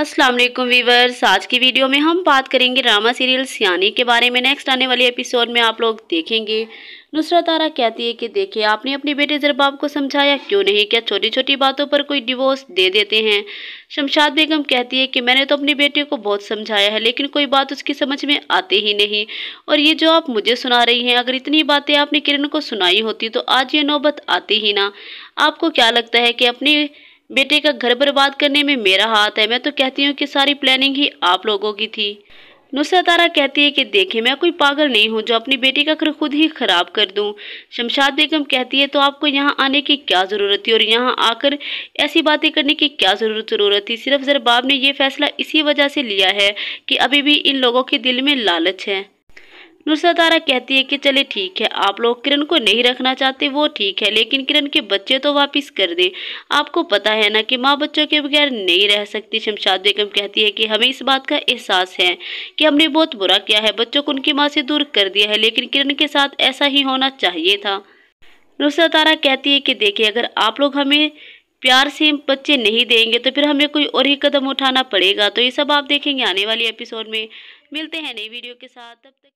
अस्सलाम वालेकुम वीवर्स आज की वीडियो में हम बात करेंगे ड्रामा सीरियल सियानी के बारे में नेक्स्ट आने वाले एपिसोड में आप लोग देखेंगे नुसरत आरा कहती है कि देखिए आपने अपने बेटे जरबाब को समझाया क्यों नहीं क्या छोटी छोटी बातों पर कोई डिवोर्स दे देते हैं शमशाद बेगम कहती है कि मैंने तो अपने बेटे को बहुत समझाया है लेकिन कोई बात उसकी समझ में आती ही नहीं और ये जो आप मुझे सुना रही हैं अगर इतनी बातें आपने किरण को सुनाई होती तो आज ये नौबत आती ही ना आपको क्या लगता है कि अपने बेटे का घर बर्बाद करने में मेरा हाथ है मैं तो कहती हूँ कि सारी प्लानिंग ही आप लोगों की थी नुसरत आरा कहती है कि देखे मैं कोई पागल नहीं हूँ जो अपनी बेटी का घर खुद ही ख़राब कर दूँ शमशाद बेगम कहती है तो आपको यहाँ आने की क्या ज़रूरत थी और यहाँ आकर ऐसी बातें करने की क्या ज़रूरत ज़रूरत थी सिर्फ जरबाब ने यह फ़ैसला इसी वजह से लिया है कि अभी भी इन लोगों के दिल में लालच है आरा कहती है कि चले ठीक है आप लोग किरण को नहीं रखना चाहते वो ठीक है लेकिन किरण के बच्चे तो वापस कर दे आपको पता है ना कि माँ बच्चों के बगैर नहीं रह सकती शमशाद बेगम कहती है कि हमें इस बात का एहसास है कि हमने बहुत बुरा किया है बच्चों को उनकी माँ से दूर कर दिया है लेकिन किरण के साथ ऐसा ही होना चाहिए था आरा कहती है कि देखिए अगर आप लोग हमें प्यार से बच्चे नहीं देंगे तो फिर हमें कोई और ही कदम उठाना पड़ेगा तो ये सब आप देखेंगे आने वाले एपिसोड में मिलते हैं नई वीडियो के साथ तब तक